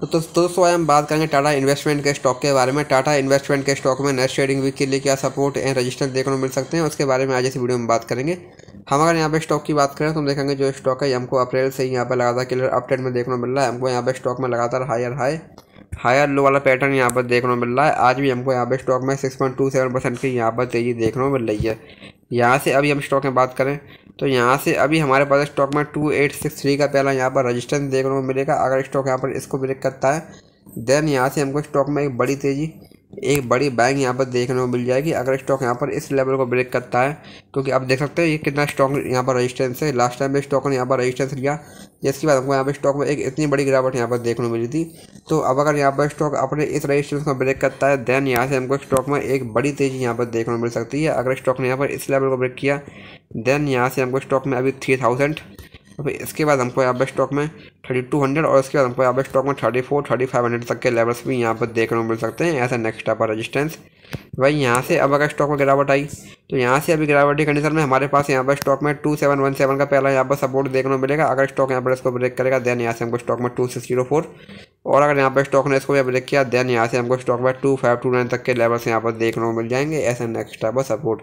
तो दोस्तों आज तो हम बात करेंगे टाटा इन्वेस्टमेंट के स्टॉक के बारे में टाटा इन्वेस्टमेंट के स्टॉक में नेक्स्ट ट्रेडिंग वीक के लिए क्या सपोर्ट एंड रजिस्टर देखने को मिल सकते हैं उसके बारे में आज इस वीडियो में बात करेंगे हम अगर यहाँ पे स्टॉक की बात करें तो हम देखेंगे जो स्टॉक है हमको अप्रैल से ही यहाँ पर लगातार क्लियर अपडेट में देखने को मिल रहा है हमको यहाँ पर स्टॉक में लगातार हायर हाई हायर लो वाला पैटर्न यहाँ पर देखने को मिल रहा है आज भी हमको यहाँ पर स्टॉक में six point two seven percent की यहाँ पर तेज़ी देखने को मिल रही है यहाँ से अभी हम स्टॉक में बात करें तो यहाँ से अभी हमारे पास स्टॉक में टू एट सिक्स थ्री का पहला यहाँ पर रजिस्टेंस देखने को मिलेगा अगर स्टॉक यहाँ पर इसको ब्रेक करता है देन यहाँ से हमको स्टॉक में एक बड़ी तेज़ी एक बड़ी बैंग यहाँ पर देखने को मिल जाएगी अगर स्टॉक यहाँ पर इस लेवल को ब्रेक करता है क्योंकि आप देख सकते हैं ये कितना स्टॉक यहाँ पर रजिस्टेंस है लास्ट टाइम भी स्टॉक ने यहाँ पर रजिस्टेंस लिया जिसके बाद हमको यहाँ पर स्टॉक में एक इतनी बड़ी गिरावट यहाँ पर देखने को मिली थी तो अब अगर यहाँ पर स्टॉक अपने इस रजिस्टेंस को ब्रेक करता है देन यहाँ से हमको स्टॉक में एक बड़ी तेज़ी यहाँ पर देखने को मिल सकती है अगर स्टॉक ने यहाँ पर इस लेवल को ब्रेक किया देन यहाँ से हमको स्टॉक में अभी थ्री थाउजेंड तो इसके बाद हमको यहाँ पर स्टॉक में थर्टी टू हंड्रेड और इसके बाद हमको यहाँ पर स्टॉक में thirty four thirty five hundred तक के लेवल्स भी यहाँ पर देखने को मिल सकते हैं ऐसा नेक्स्ट टाइप रजिस्टेंस भाई यहाँ से अब अगर स्टॉक में गिरावट आई तो यहाँ से अभी गिरावट की कंडीशन में हमारे पास यहाँ पर स्टॉक में टू सेवन वन सेवन का पहला यहाँ पर सपोर्ट देखने को मिलेगा अगर स्टॉक यहाँ पर इसको ब्रेक करेगा देन यहाँ से हमको स्टॉक में टू सिक्स जीरो फोर और अगर यहाँ पर स्टॉक ने इसको भी ब्रेक किया देन यहाँ से हमको स्टॉक में टू फाइव टू नाइन तक के लेवल्स यहाँ पर देखने को मिल जाएंगे ऐसा नेक्स्ट टाइप सपोर्ट